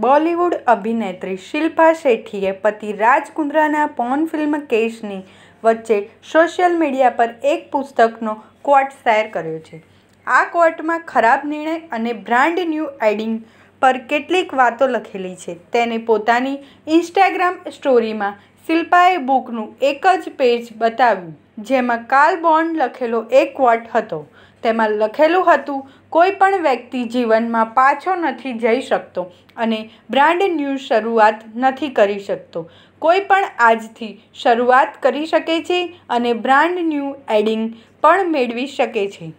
બોલિવૂડ અભિનેત્રી શિલ્પા શેટ્ટીએ પતિ રાજ કુંદ્રાના porn film કેસની વચ્ચે સોશિયલ મીડિયા પર એક પુસ્તકનો ક્વોટ શેર કર્યો છે આ ક્વોટમાં ખરાબ નિર્ણય અને બ્રાન્ડ ન્યૂ એડિંગ પર કેટલીક વાતો લખેલી છે તેને પોતાની ઇન્સ્ટાગ્રામ સ્ટોરીમાં શિલ્પાએ બુકનું એક જ પેજ બતાવ્યું જેમાં કાર્લ બોન્ડ લખેલો એક વટ હતો તેમાં લખેલું હતું કોઈ પણ વ્યક્તિ જીવનમાં પાછો નથી જઈ શકતો અને બ્રાન્ડ ન્યૂ શરૂઆત નથી કરી શકતો કોઈ પણ આજથી શરૂઆત કરી શકે છે અને બ્રાન્ડ ન્યૂ એડિંગ પણ મેળવી શકે છે